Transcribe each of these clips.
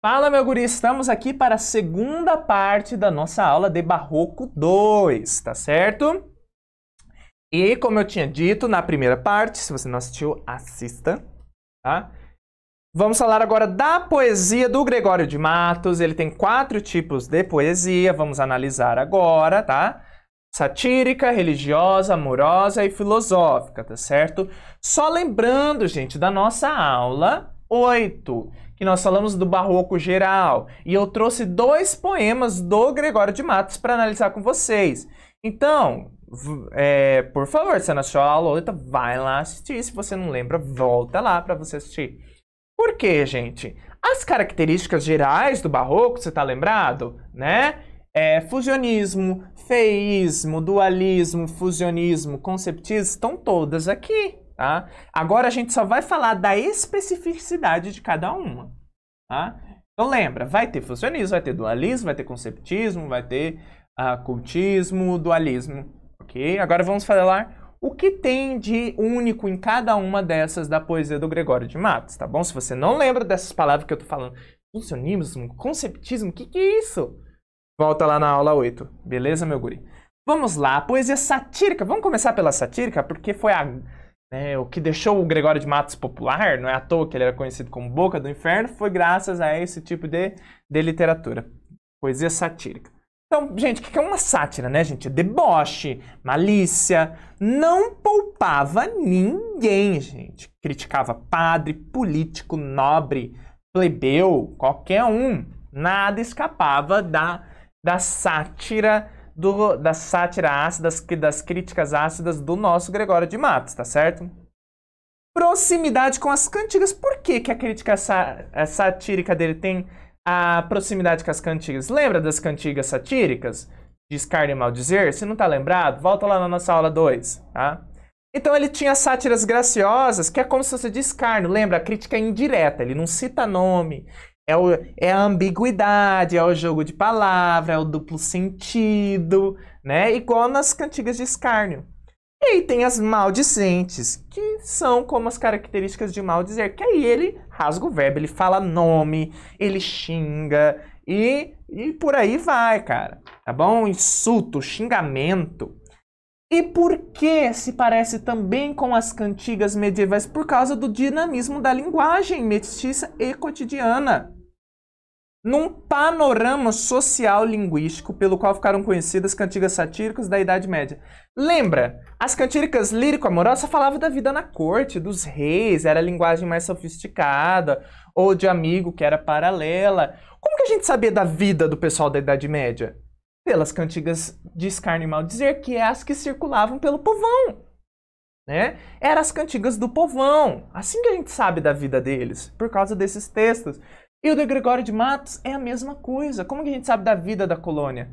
Fala, meu guri, estamos aqui para a segunda parte da nossa aula de Barroco 2, tá certo? E como eu tinha dito na primeira parte, se você não assistiu, assista, tá? Vamos falar agora da poesia do Gregório de Matos. Ele tem quatro tipos de poesia, vamos analisar agora, tá? satírica, religiosa, amorosa e filosófica, tá certo? Só lembrando, gente, da nossa aula 8, que nós falamos do barroco geral, e eu trouxe dois poemas do Gregório de Matos para analisar com vocês. Então, é, por favor, se não achou a aula, vai lá assistir. Se você não lembra, volta lá para você assistir. Por quê, gente? As características gerais do barroco, você está lembrado, né? É, fusionismo, feísmo, dualismo, fusionismo, conceptismo, estão todas aqui tá? Agora a gente só vai falar da especificidade de cada uma, tá? Então lembra, vai ter funcionismo, vai ter dualismo, vai ter conceptismo, vai ter uh, cultismo, dualismo, ok? Agora vamos falar o que tem de único em cada uma dessas da poesia do Gregório de Matos, tá bom? Se você não lembra dessas palavras que eu tô falando, funcionismo, conceptismo, o que, que é isso? Volta lá na aula 8, beleza, meu guri? Vamos lá, poesia satírica. Vamos começar pela satírica, porque foi a, né? o que deixou o Gregório de Matos popular, não é à toa que ele era conhecido como Boca do Inferno, foi graças a esse tipo de, de literatura, poesia satírica. Então, gente, o que é uma sátira, né, gente? Deboche, malícia, não poupava ninguém, gente. Criticava padre, político, nobre, plebeu, qualquer um. Nada escapava da, da sátira do, da sátira ácida, das, das críticas ácidas do nosso Gregório de Matos, tá certo? Proximidade com as cantigas. Por que, que a crítica sa, a satírica dele tem a proximidade com as cantigas? Lembra das cantigas satíricas? Descarne mal dizer? Se não tá lembrado, volta lá na nossa aula 2, tá? Então ele tinha sátiras graciosas, que é como se fosse descarno, lembra? A crítica é indireta, ele não cita nome, é, o, é a ambiguidade, é o jogo de palavra, é o duplo sentido, né? Igual nas cantigas de escárnio. E aí tem as maldizentes, que são como as características de maldizer, que aí ele rasga o verbo, ele fala nome, ele xinga e, e por aí vai, cara. Tá bom? Insulto, xingamento. E por que se parece também com as cantigas medievais? Por causa do dinamismo da linguagem mestiça e cotidiana num panorama social linguístico pelo qual ficaram conhecidas cantigas satíricas da Idade Média. Lembra? As cantigas lírico-amorosas falavam da vida na corte, dos reis, era a linguagem mais sofisticada, ou de amigo, que era paralela. Como que a gente sabia da vida do pessoal da Idade Média? Pelas cantigas de escarne e maldizer, que é as que circulavam pelo povão. Né? Eram as cantigas do povão. Assim que a gente sabe da vida deles, por causa desses textos. E o de Gregório de Matos é a mesma coisa. Como que a gente sabe da vida da colônia?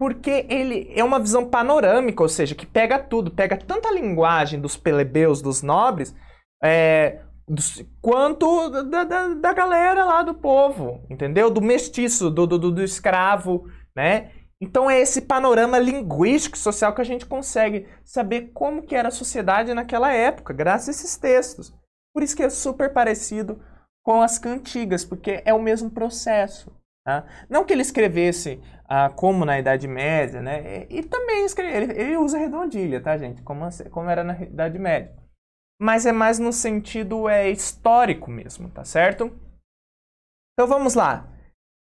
Porque ele é uma visão panorâmica, ou seja, que pega tudo, pega tanto a linguagem dos plebeus, dos nobres, é, dos, quanto da, da, da, galera lá do povo, entendeu? Do mestiço, do, do, do escravo, né? Então é esse panorama linguístico social que a gente consegue saber como que era a sociedade naquela época, graças a esses textos. Por isso que é super parecido com as cantigas, porque é o mesmo processo. Tá? Não que ele escrevesse ah, como na Idade Média, né? E, e também escreve, ele, ele, usa redondilha, tá, gente? Como, como era na Idade Média. Mas é mais no sentido é, histórico mesmo, tá certo? Então vamos lá.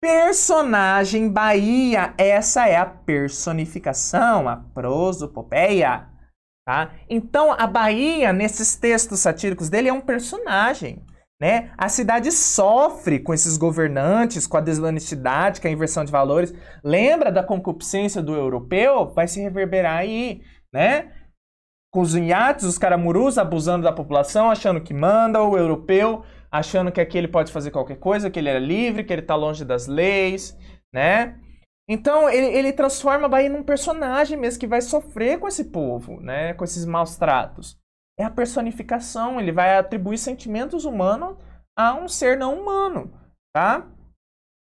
Personagem Bahia, essa é a personificação, a prosopopeia, tá? Então a Bahia nesses textos satíricos dele é um personagem. Né? A cidade sofre com esses governantes, com a desonestidade, com a inversão de valores. Lembra da concupiscência do europeu? Vai se reverberar aí, né? Com os iates, os caramurus abusando da população, achando que manda, o europeu achando que aquele pode fazer qualquer coisa, que ele é livre, que ele está longe das leis, né? Então ele, ele transforma a Bahia num personagem mesmo que vai sofrer com esse povo, né? Com esses maus tratos é a personificação, ele vai atribuir sentimentos humanos a um ser não humano, tá?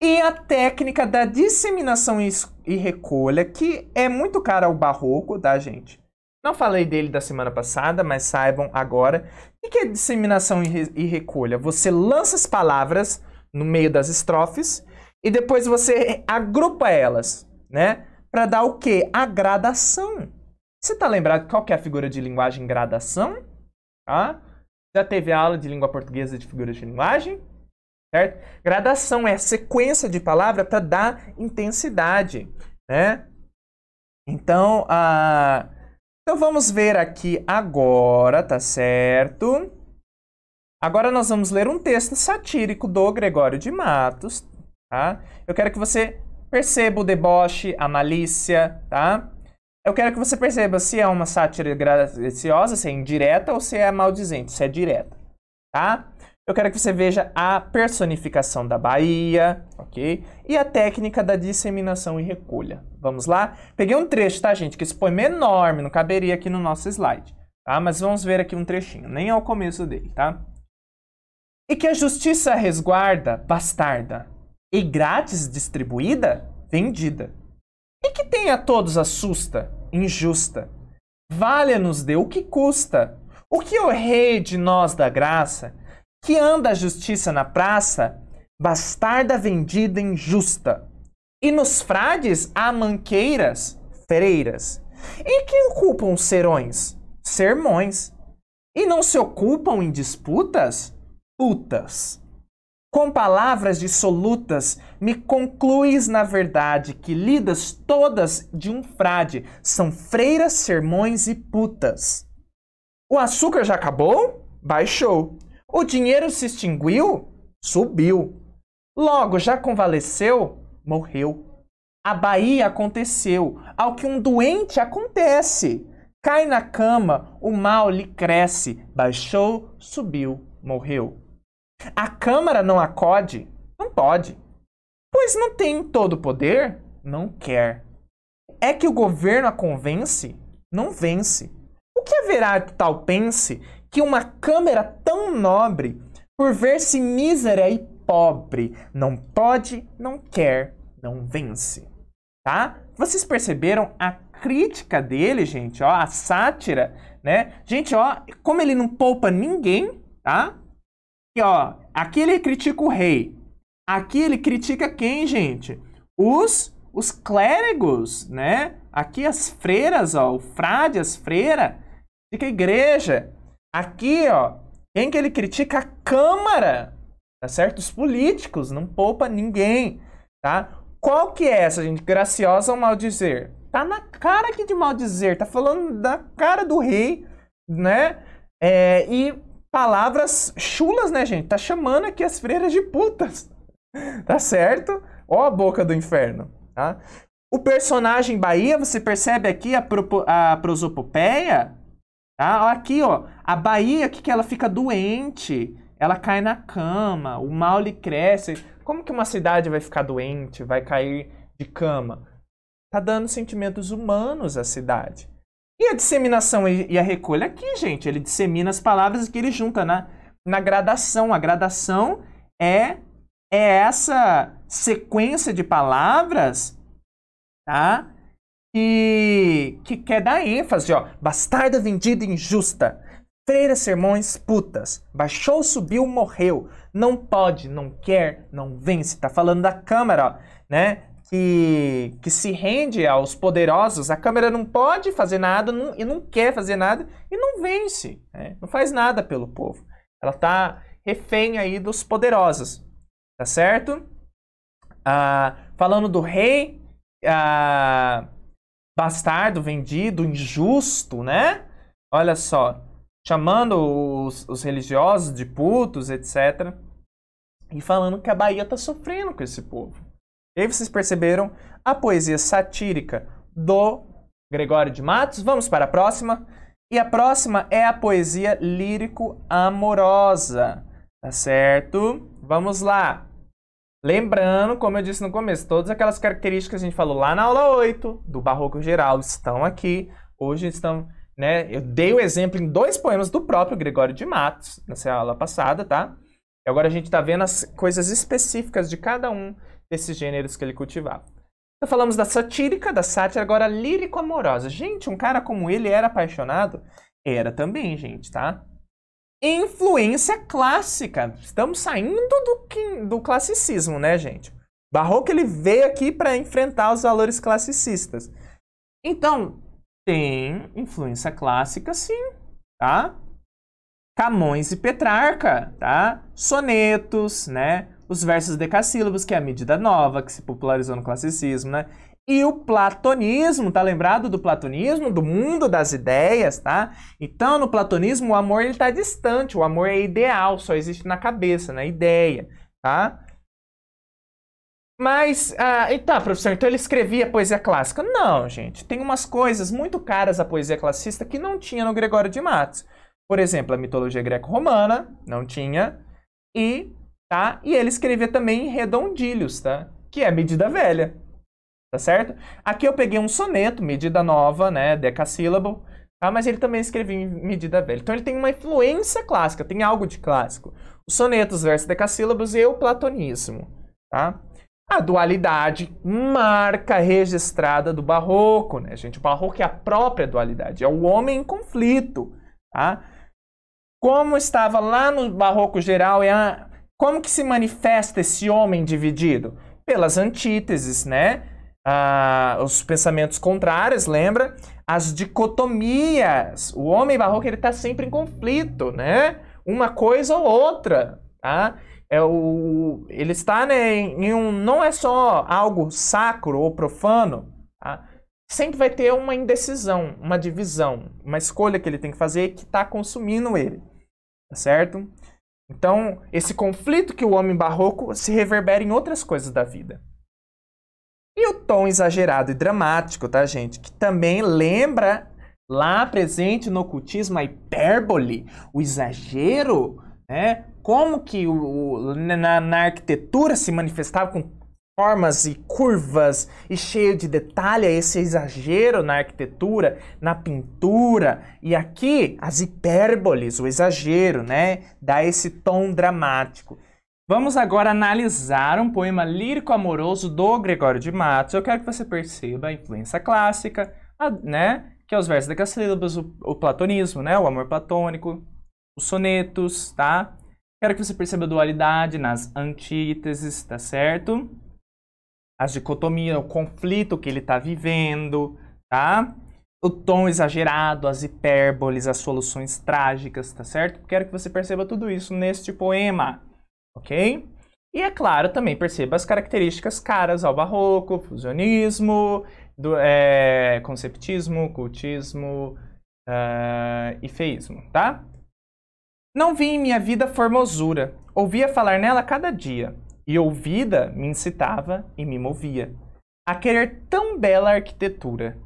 E a técnica da disseminação e recolha, que é muito cara ao barroco, tá, gente? Não falei dele da semana passada, mas saibam agora. O que é disseminação e recolha? Você lança as palavras no meio das estrofes e depois você agrupa elas, né? Para dar o quê? A gradação. Você está lembrado qual que é a figura de linguagem gradação? Tá? Já teve aula de língua portuguesa de figuras de linguagem? Certo? Gradação é a sequência de palavra para dar intensidade, né? Então, ah, então vamos ver aqui agora, tá certo? Agora nós vamos ler um texto satírico do Gregório de Matos, tá? Eu quero que você perceba o deboche, a malícia, tá? Eu quero que você perceba se é uma sátira graciosa, se é indireta ou se é maldizente, se é direta, tá? Eu quero que você veja a personificação da Bahia, ok? E a técnica da disseminação e recolha. Vamos lá? Peguei um trecho, tá, gente? Que esse poema é enorme, não caberia aqui no nosso slide, tá? Mas vamos ver aqui um trechinho, nem ao começo dele, tá? E que a justiça resguarda, bastarda, e grátis distribuída, vendida e que tem a todos assusta, injusta. Valha-nos deu o que custa. O que o rei de nós da graça, que anda a justiça na praça, bastarda vendida injusta. E nos frades há manqueiras, freiras. E que ocupam serões? Sermões. E não se ocupam em disputas? Putas. Com palavras dissolutas, me concluis na verdade que lidas todas de um frade são freiras, sermões e putas. O açúcar já acabou? Baixou. O dinheiro se extinguiu? Subiu. Logo já convalesceu? Morreu. A Bahia aconteceu, ao que um doente acontece. Cai na cama, o mal lhe cresce, baixou, subiu, morreu. A Câmara não acode? Não pode. Pois não tem todo o poder? Não quer. É que o governo a convence? Não vence. O que haverá que tal pense que uma Câmara tão nobre, por ver-se mísera e pobre, não pode, não quer, não vence? Tá? Vocês perceberam a crítica dele, gente? Ó, a sátira, né? Gente, ó, como ele não poupa ninguém, tá? ó, aqui ele critica o rei. Aqui ele critica quem, gente? Os os clérigos, né? Aqui as freiras, ó, o frade, as freiras, critica a igreja. Aqui, ó, quem que ele critica? A Câmara, tá certo? Os políticos, não poupa ninguém, tá? Qual que é essa, gente? Graciosa ou maldizer? Tá na cara aqui de maldizer, tá falando da cara do rei, né? É, e Palavras chulas, né, gente? Tá chamando aqui as freiras de putas. tá certo? Ó a boca do inferno, tá? O personagem Bahia, você percebe aqui a, propo, a prosopopeia? Tá? Aqui, ó, a Bahia, que, que ela fica doente, ela cai na cama, o mal lhe cresce. Como que uma cidade vai ficar doente, vai cair de cama? Tá dando sentimentos humanos à cidade. E a disseminação e a recolha aqui, gente, ele dissemina as palavras que ele junta na, né? na gradação. A gradação é, é essa sequência de palavras, tá? Que, que quer dar ênfase, ó. Bastarda, vendida, injusta. Freira, sermões, putas. Baixou, subiu, morreu. Não pode, não quer, não vence. Tá falando da Câmara, ó, né? que, que se rende aos poderosos, a Câmara não pode fazer nada não, e não quer fazer nada e não vence, né? não faz nada pelo povo. Ela está refém aí dos poderosos, tá certo? Ah, falando do rei ah, bastardo, vendido, injusto, né? Olha só, chamando os, os religiosos de putos, etc. E falando que a Bahia está sofrendo com esse povo. E aí vocês perceberam a poesia satírica do Gregório de Matos. Vamos para a próxima. E a próxima é a poesia lírico-amorosa. Tá certo? Vamos lá. Lembrando, como eu disse no começo, todas aquelas características que a gente falou lá na aula 8 do Barroco Geral estão aqui. Hoje estão, né? Eu dei o exemplo em dois poemas do próprio Gregório de Matos, nessa aula passada, tá? E agora a gente está vendo as coisas específicas de cada um desses gêneros que ele cultivava. Então falamos da satírica, da sátira, agora lírico-amorosa. Gente, um cara como ele era apaixonado? Era também, gente, tá? Influência clássica. Estamos saindo do, do classicismo, né, gente? Barroco ele veio aqui para enfrentar os valores classicistas. Então, tem influência clássica, sim, tá? Camões e Petrarca, tá? Sonetos, né? os versos decassílabos, que é a medida nova, que se popularizou no classicismo, né? E o platonismo, tá lembrado do platonismo, do mundo das ideias, tá? Então, no platonismo, o amor ele tá distante, o amor é ideal, só existe na cabeça, na ideia, tá? Mas, ah, e tá, professor, então ele escrevia poesia clássica? Não, gente, tem umas coisas muito caras à poesia classicista que não tinha no Gregório de Matos. Por exemplo, a mitologia greco-romana, não tinha, e tá? E ele escrevia também redondilhos, tá? Que é medida velha, tá certo? Aqui eu peguei um soneto, medida nova, né, decassílabo, tá? Mas ele também escrevia em medida velha. Então ele tem uma influência clássica, tem algo de clássico. Os sonetos versus decassílabos e o platonismo, tá? A dualidade, marca registrada do barroco, né, gente? O barroco é a própria dualidade, é o homem em conflito, tá? Como estava lá no barroco geral, é a como que se manifesta esse homem dividido? Pelas antíteses, né? Ah, os pensamentos contrários, lembra? As dicotomias. O homem barroco ele está sempre em conflito, né? Uma coisa ou outra, tá? É o, ele está né, em um. Não é só algo sacro ou profano, tá? sempre vai ter uma indecisão, uma divisão, uma escolha que ele tem que fazer que está consumindo ele, tá certo? Então, esse conflito que o homem barroco se reverbera em outras coisas da vida. E o tom exagerado e dramático, tá, gente? Que também lembra lá presente no ocultismo a hipérbole, o exagero, né? Como que o, o na, na arquitetura se manifestava com formas e curvas e cheio de detalhe, é esse exagero na arquitetura, na pintura. E aqui as hipérboles, o exagero, né? Dá esse tom dramático. Vamos agora analisar um poema lírico amoroso do Gregório de Matos. Eu quero que você perceba a influência clássica, a, né? Que é os versos decassílabos, o, o platonismo, né? O amor platônico, os sonetos, tá? Quero que você perceba a dualidade nas antíteses, tá certo? as dicotomias, o conflito que ele está vivendo, tá? O tom exagerado, as hipérboles, as soluções trágicas, tá certo? Quero que você perceba tudo isso neste poema, ok? E é claro, também perceba as características caras ao barroco, fusionismo, do, é, conceptismo, cultismo uh, e feísmo, tá? Não vi em minha vida formosura, ouvia falar nela cada dia e ouvida me incitava e me movia a querer tão bela arquitetura.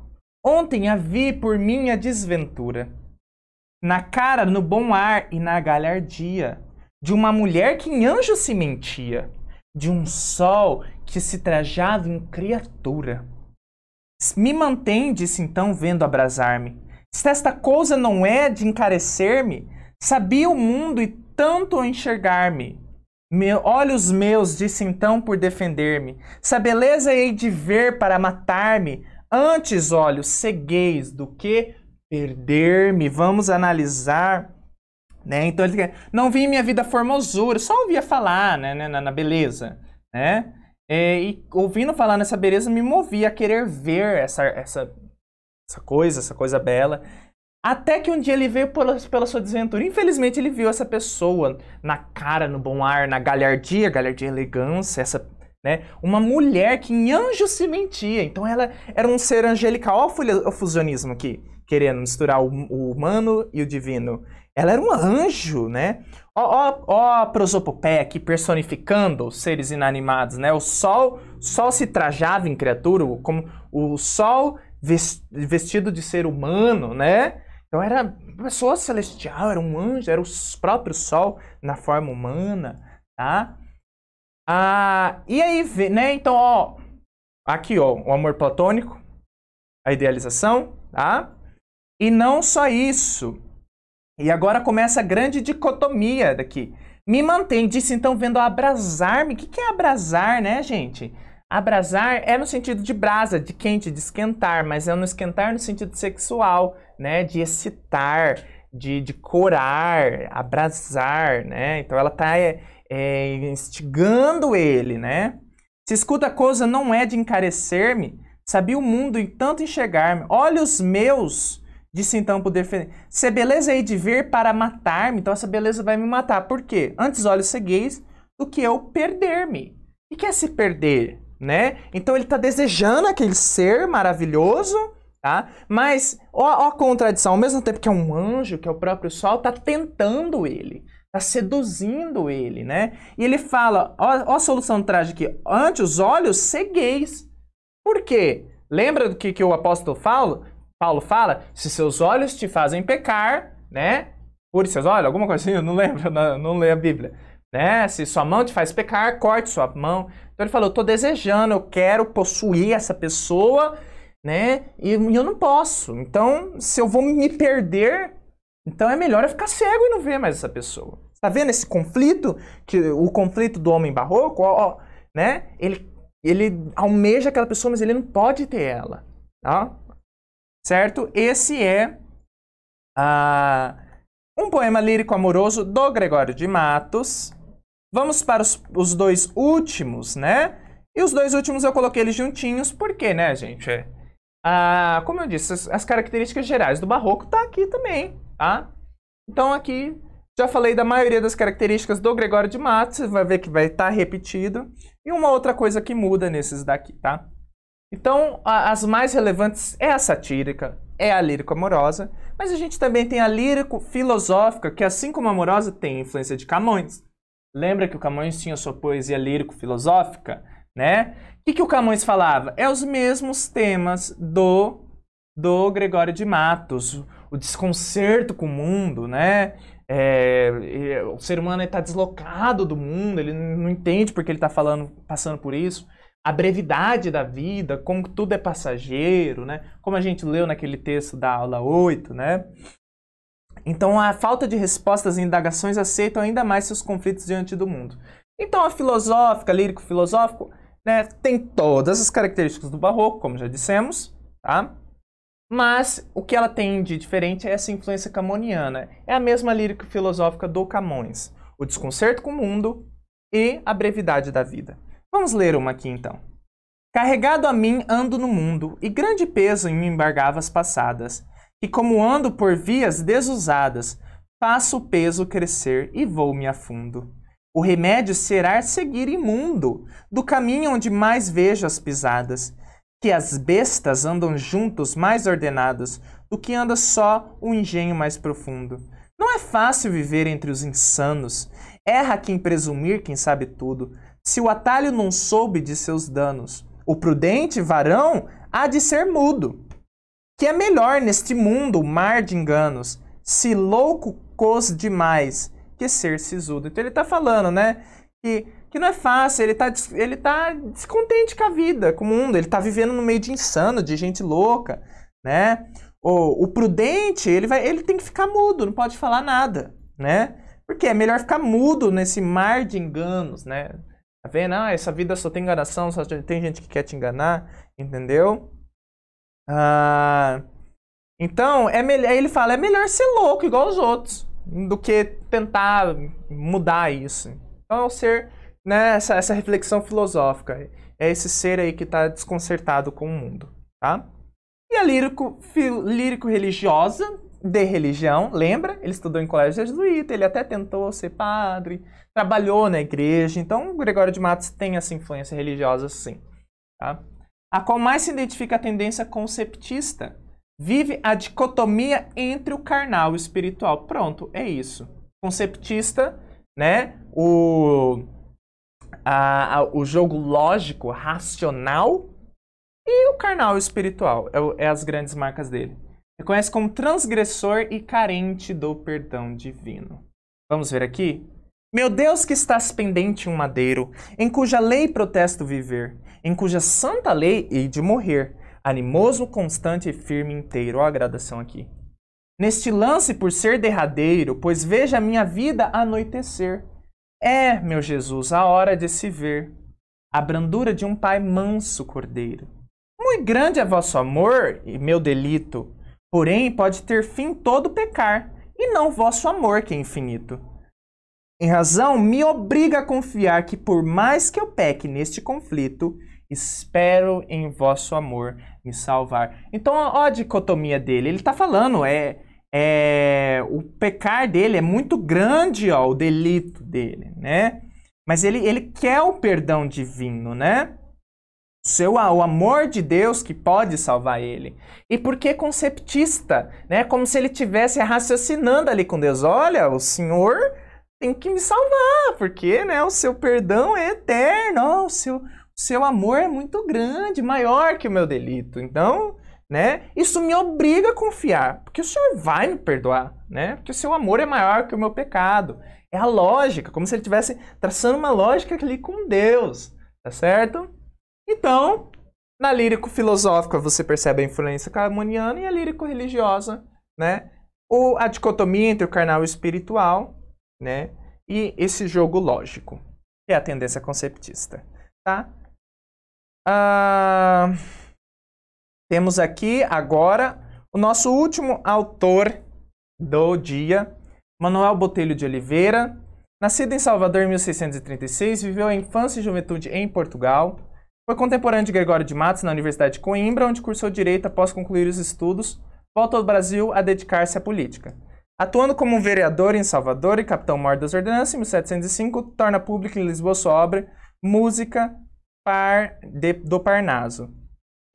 Ontem a vi por minha desventura, na cara, no bom ar e na galhardia, de uma mulher que em anjo se mentia, de um sol que se trajava em criatura. Me mantém, disse então, vendo abrasar-me. Se esta coisa não é de encarecer-me, sabia o mundo e tanto enxergar-me, meu, olhos meus, disse então por defender-me, se a beleza hei de ver para matar-me, antes olhos cegueis do que perder-me. Vamos analisar, né? Então ele não vi minha vida formosura, só ouvia falar, né, né, na, na beleza, né? É, e ouvindo falar nessa beleza me movia a querer ver essa, essa, essa coisa, essa coisa bela. Até que um dia ele veio pela, pela sua desventura. Infelizmente, ele viu essa pessoa na cara, no bom ar, na galhardia, galhardia é elegância, essa, né? Uma mulher que em anjo se mentia. Então ela era um ser angelical. Olha o fusionismo aqui, querendo misturar o, o humano e o divino. Ela era um anjo, né? Ó, ó, ó a prosopopeia aqui personificando os seres inanimados, né? O sol, sol se trajava em criatura, como o sol vestido de ser humano, né? Então era uma pessoa celestial, era um anjo, era o próprio sol na forma humana, tá? Ah, e aí, né? Então, ó, aqui, ó, o amor platônico, a idealização, tá? E não só isso. E agora começa a grande dicotomia daqui. Me mantém, disse então, vendo abrasar-me. O que, que é abrasar, né, gente? Abrasar é no sentido de brasa, de quente, de esquentar, mas é no esquentar no sentido sexual, né? De excitar, de, de corar, abrasar, né? Então ela está é, é, instigando ele, né? Se escuta a coisa não é de encarecer-me, sabia o mundo em tanto enxergar-me. Olhos meus, disse então por defender. Se beleza aí é de vir para matar-me, então essa beleza vai me matar. Por quê? Antes olhos cegueis do que eu perder-me. O que é se perder? né? Então ele está desejando aquele ser maravilhoso, tá? Mas ó, ó, a contradição, ao mesmo tempo que é um anjo, que é o próprio sol, está tentando ele, está seduzindo ele, né? E ele fala, ó, ó a solução trágica aqui, ante os olhos cegueis. Por quê? Lembra do que, que o apóstolo Paulo, Paulo fala? Se seus olhos te fazem pecar, né? Por seus olhos, alguma coisinha? assim, não lembro, não, não leio a Bíblia. Né? Se sua mão te faz pecar, corte sua mão. Então ele falou: eu estou desejando, eu quero possuir essa pessoa, né? E eu não posso. Então, se eu vou me perder, então é melhor eu ficar cego e não ver mais essa pessoa. Tá vendo esse conflito que o conflito do homem barroco, ó, ó, né? Ele ele almeja aquela pessoa, mas ele não pode ter ela, tá? Certo? Esse é uh, um poema lírico amoroso do Gregório de Matos, Vamos para os, os dois últimos, né? E os dois últimos eu coloquei eles juntinhos, porque, né, gente? É. Ah, como eu disse, as, as características gerais do barroco tá aqui também, tá? Então aqui já falei da maioria das características do Gregório de Matos, você vai ver que vai estar tá repetido. E uma outra coisa que muda nesses daqui, tá? Então, a, as mais relevantes é a satírica, é a lírico amorosa, mas a gente também tem a lírico filosófica, que assim como a amorosa tem influência de Camões. Lembra que o Camões tinha sua poesia lírico-filosófica, né? O que, que o Camões falava? É os mesmos temas do, do Gregório de Matos, o desconcerto com o mundo, né? É, o ser humano está deslocado do mundo, ele não entende porque ele está falando, passando por isso. A brevidade da vida, como tudo é passageiro, né? Como a gente leu naquele texto da aula 8, né? Então a falta de respostas e indagações aceitam ainda mais seus conflitos diante do mundo. Então a filosófica, lírico-filosófico, né, tem todas as características do barroco, como já dissemos, tá? Mas o que ela tem de diferente é essa influência camoniana. É a mesma lírica filosófica do Camões. O desconcerto com o mundo e a brevidade da vida. Vamos ler uma aqui então. Carregado a mim ando no mundo, e grande peso em mim embargava as passadas. E como ando por vias desusadas, faço o peso crescer e vou me afundo. O remédio será seguir imundo, do caminho onde mais vejo as pisadas, que as bestas andam juntos mais ordenadas, do que anda só o engenho mais profundo. Não é fácil viver entre os insanos, erra quem presumir quem sabe tudo, se o atalho não soube de seus danos. O prudente varão há de ser mudo. Que é melhor neste mundo, mar de enganos, se louco cos demais, que ser sisudo. Então ele está falando, né? Que, que não é fácil, ele está ele tá descontente com a vida, com o mundo, ele está vivendo no meio de insano, de gente louca, né? O, o prudente, ele, vai, ele tem que ficar mudo, não pode falar nada, né? Porque é melhor ficar mudo nesse mar de enganos, né? Tá vendo? Ah, essa vida só tem enganação, só tem gente que quer te enganar, entendeu? Ah, então, é melhor, ele fala, é melhor ser louco igual os outros do que tentar mudar isso. Então, é o ser, né, essa, essa reflexão filosófica. É esse ser aí que está desconcertado com o mundo, tá? E a é lírico, lírico religiosa, de religião, lembra? Ele estudou em colégio jesuíta, ele até tentou ser padre, trabalhou na igreja. Então, Gregório de Matos tem essa influência religiosa, sim, tá? a qual mais se identifica a tendência conceptista. Vive a dicotomia entre o carnal e o espiritual. Pronto, é isso. Conceptista, né? O, a, a, o jogo lógico, racional e o carnal e o espiritual. É, é as grandes marcas dele. Reconhece como transgressor e carente do perdão divino. Vamos ver aqui meu Deus que estás pendente um madeiro, em cuja lei protesto viver, em cuja santa lei hei de morrer, animoso, constante e firme inteiro. Ó a gradação aqui. Neste lance por ser derradeiro, pois veja minha vida anoitecer. É, meu Jesus, a hora de se ver. A brandura de um pai manso cordeiro. Muito grande é vosso amor e meu delito, porém pode ter fim todo pecar, e não vosso amor que é infinito. Em razão, me obriga a confiar que, por mais que eu peque neste conflito, espero em vosso amor me salvar. Então, ó a dicotomia dele. Ele está falando, é, é, o pecar dele é muito grande, ó, o delito dele, né? Mas ele, ele quer o perdão divino, né? seu o amor de Deus que pode salvar ele. E porque conceptista, né? Como se ele tivesse raciocinando ali com Deus, olha, o Senhor tem que me salvar, porque né, o seu perdão é eterno, o seu, seu amor é muito grande, maior que o meu delito. Então, né, isso me obriga a confiar, porque o Senhor vai me perdoar, né? Porque o seu amor é maior que o meu pecado. É a lógica, como se ele estivesse traçando uma lógica ali com Deus, tá certo? Então, na lírico-filosófica você percebe a influência camoniana e a lírico-religiosa, né? Ou a dicotomia entre o carnal e o espiritual, né? E esse jogo lógico, que é a tendência conceptista, tá? Ah, temos aqui agora o nosso último autor do dia, Manuel Botelho de Oliveira, nascido em Salvador em 1636, viveu a infância e juventude em Portugal, foi contemporâneo de Gregório de Matos na Universidade de Coimbra, onde cursou direito após concluir os estudos, volta ao Brasil a dedicar-se à política. Atuando como vereador em Salvador e capitão-mor das ordenanças, em 1705, torna pública em Lisboa sua obra Música par de, do Parnaso.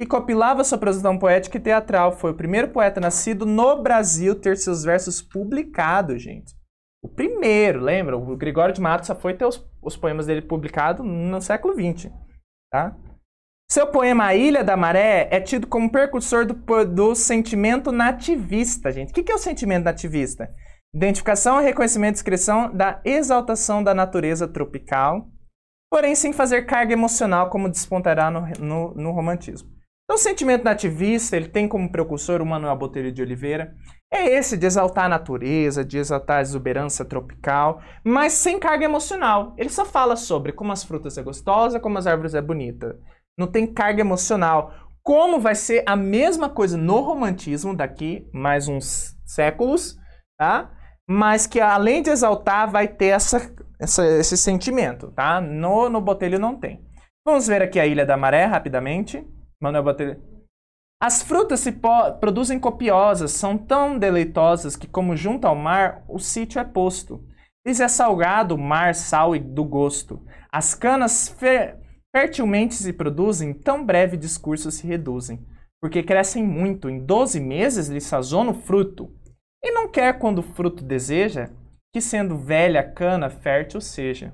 E copilava sua produção poética e teatral. Foi o primeiro poeta nascido no Brasil ter seus versos publicados, gente. O primeiro, lembra? O Gregório de Matos só foi ter os, os poemas dele publicados no século XX, tá? Seu poema A Ilha da Maré é tido como precursor do, do sentimento nativista, gente. O que é o sentimento nativista? Identificação, reconhecimento e descrição da exaltação da natureza tropical, porém sem fazer carga emocional como despontará no, no, no romantismo. Então, o sentimento nativista ele tem como precursor o Manuel Botelho de Oliveira. É esse de exaltar a natureza, de exaltar a exuberância tropical, mas sem carga emocional. Ele só fala sobre como as frutas é gostosa, como as árvores é bonita não tem carga emocional. Como vai ser a mesma coisa no romantismo daqui mais uns séculos, tá? Mas que além de exaltar, vai ter essa, essa esse sentimento, tá? No, no Botelho não tem. Vamos ver aqui a Ilha da Maré rapidamente. Manuel Botelho. As frutas se produzem copiosas, são tão deleitosas que, como junto ao mar, o sítio é posto. Lhes é salgado o mar, sal e do gosto. As canas fer Fertilmente se produzem, tão breve discursos se reduzem, porque crescem muito, em doze meses lhe sazona o fruto. E não quer, quando o fruto deseja, que sendo velha a cana fértil seja.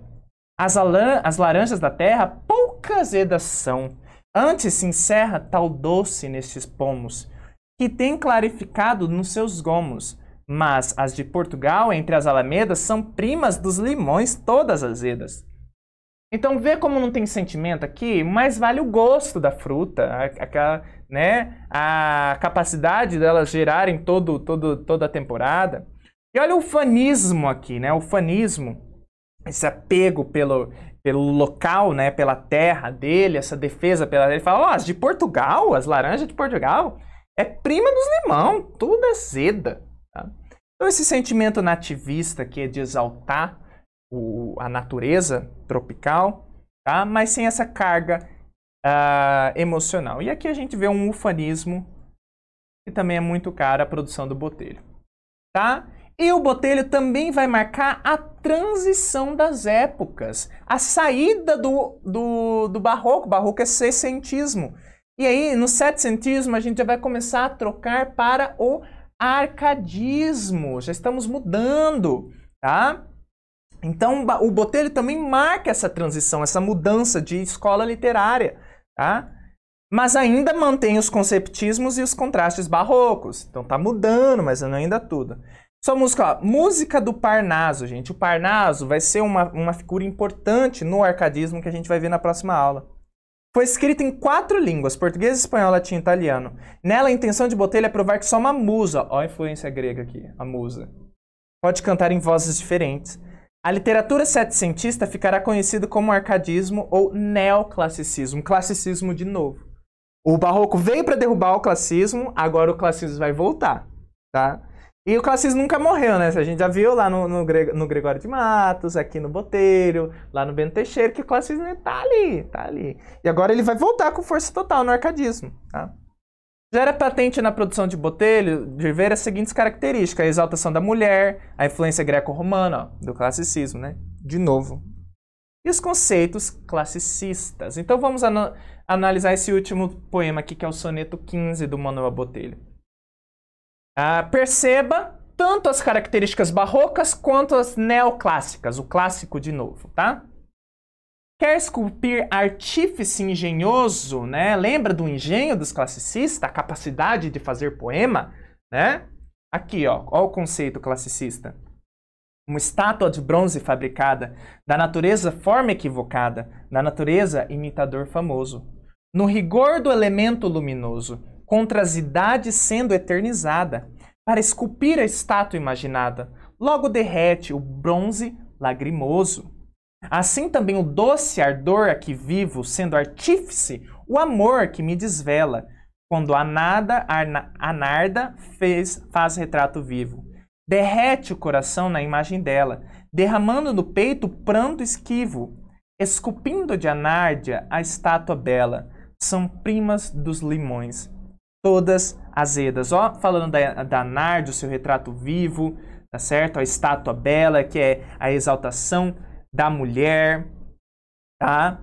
As, as laranjas da terra poucas edas são, antes se encerra tal doce nestes pomos, que tem clarificado nos seus gomos, mas as de Portugal, entre as alamedas, são primas dos limões todas azedas. Então, vê como não tem sentimento aqui, mais vale o gosto da fruta, aquela, né, a capacidade delas gerarem todo, todo, toda a temporada. E olha o fanismo aqui, né? O fanismo, esse apego pelo, pelo local, né, pela terra dele, essa defesa pela Ele fala, ó, oh, as de Portugal, as laranjas de Portugal, é prima dos limão, toda azeda. É tá? Então esse sentimento nativista que é de exaltar o, a natureza tropical, tá? mas sem essa carga uh, emocional. E aqui a gente vê um ufanismo que também é muito caro a produção do Botelho. Tá? E o Botelho também vai marcar a transição das épocas, a saída do, do, do barroco. Barroco é seiscentismo. E aí, no setecentismo, a gente já vai começar a trocar para o arcadismo. Já estamos mudando, tá? Então o Botelho também marca essa transição, essa mudança de escola literária, tá? Mas ainda mantém os conceptismos e os contrastes barrocos. Então tá mudando, mas é ainda tudo. Só música, ó, música do Parnaso, gente. O Parnaso vai ser uma, uma figura importante no arcadismo que a gente vai ver na próxima aula. Foi escrita em quatro línguas, português, espanhol, latim e italiano. Nela, a intenção de Botelho é provar que só uma musa, ó a influência grega aqui, a musa, pode cantar em vozes diferentes. A literatura setecentista ficará conhecida como arcadismo ou neoclassicismo, classicismo de novo. O barroco veio para derrubar o classicismo, agora o classicismo vai voltar, tá? E o classicismo nunca morreu, né? A gente já viu lá no, no, no Gregório de Matos, aqui no Botelho, lá no Bento Teixeira, que o classicismo tá ali, tá ali. E agora ele vai voltar com força total no arcadismo, tá? Gera patente na produção de botelho de ver as seguintes características: a exaltação da mulher, a influência greco-romana, do classicismo, né? De novo. E os conceitos classicistas. Então vamos an analisar esse último poema aqui, que é o soneto 15 do Manuel Botelho. Ah, perceba tanto as características barrocas quanto as neoclássicas, o clássico de novo, tá? Quer esculpir artífice engenhoso, né? Lembra do engenho dos classicistas, a capacidade de fazer poema, né? Aqui, ó, ó o conceito classicista. Uma estátua de bronze fabricada, da natureza forma equivocada, da natureza imitador famoso. No rigor do elemento luminoso, contra as idades sendo eternizada, para esculpir a estátua imaginada, logo derrete o bronze lagrimoso. Assim também o doce ardor que vivo, sendo artífice, o amor que me desvela, quando a nada, a narda fez, faz retrato vivo. Derrete o coração na imagem dela, derramando no peito pranto esquivo, esculpindo de anárdia a estátua bela, são primas dos limões, todas azedas. Ó, falando da, da o seu retrato vivo, tá certo? A estátua bela, que é a exaltação da mulher, tá?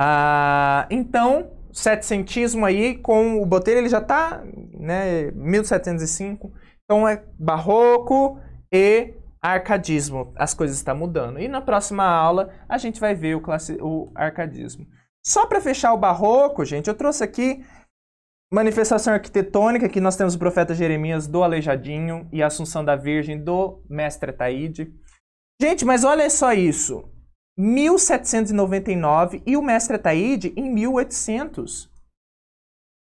Ah, então, setecentismo aí com o Botelho, ele já tá, né, 1705. Então é barroco e arcadismo. As coisas estão tá mudando. E na próxima aula a gente vai ver o, classi- o arcadismo. Só para fechar o barroco, gente, eu trouxe aqui manifestação arquitetônica que nós temos o profeta Jeremias do Aleijadinho e a Assunção da Virgem do Mestre Taíde. Gente, mas olha só isso. 1799 e o mestre Ataíde em 1800.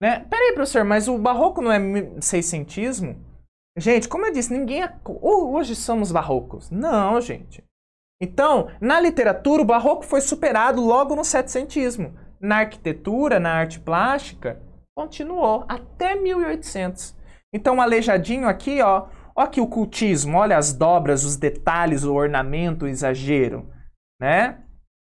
Né? Peraí, professor, mas o barroco não é seiscentismo? Gente, como eu disse, ninguém. É... Hoje somos barrocos. Não, gente. Então, na literatura, o barroco foi superado logo no setecentismo. Na arquitetura, na arte plástica, continuou até 1800. Então, o Aleijadinho aqui, ó, Olha aqui o cultismo, olha as dobras, os detalhes, o ornamento, o exagero, né?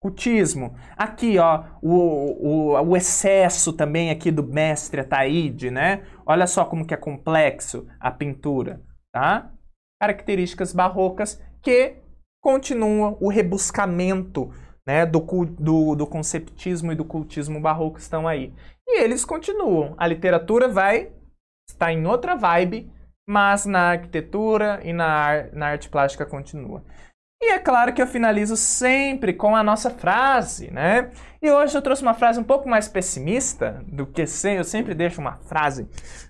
Cultismo. Aqui, ó, o, o, o excesso também aqui do mestre Ataíde, né? Olha só como que é complexo a pintura, tá? Características barrocas que continuam o rebuscamento né, do, do, do conceptismo e do cultismo barroco estão aí. E eles continuam. A literatura vai estar em outra vibe, mas na arquitetura e na, ar, na arte plástica continua. E é claro que eu finalizo sempre com a nossa frase, né? E hoje eu trouxe uma frase um pouco mais pessimista do que sem. Eu sempre deixo uma frase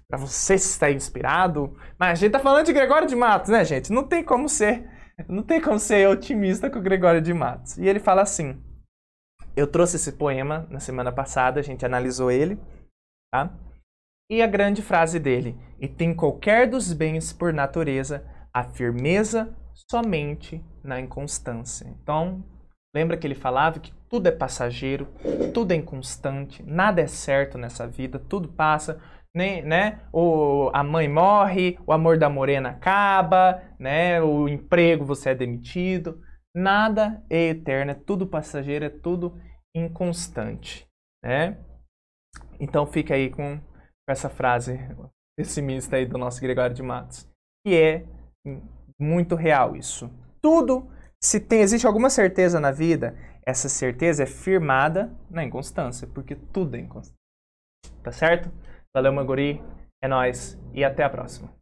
para você estar inspirado. Mas a gente tá falando de Gregório de Matos, né, gente? Não tem como ser, não tem como ser otimista com o Gregório de Matos. E ele fala assim: Eu trouxe esse poema na semana passada, a gente analisou ele, tá? E a grande frase dele: E tem qualquer dos bens por natureza a firmeza somente na inconstância. Então, lembra que ele falava que tudo é passageiro, tudo é inconstante, nada é certo nessa vida, tudo passa, nem, né, né? O, a mãe morre, o amor da morena acaba, né? O emprego você é demitido. Nada é eterno, é tudo passageiro, é tudo inconstante, né? Então fica aí com com essa frase pessimista aí do nosso Gregório de Matos, e é muito real isso. Tudo, se tem, existe alguma certeza na vida, essa certeza é firmada na inconstância, porque tudo é inconstância. Tá certo? Valeu, Maguri, é nós e até a próxima.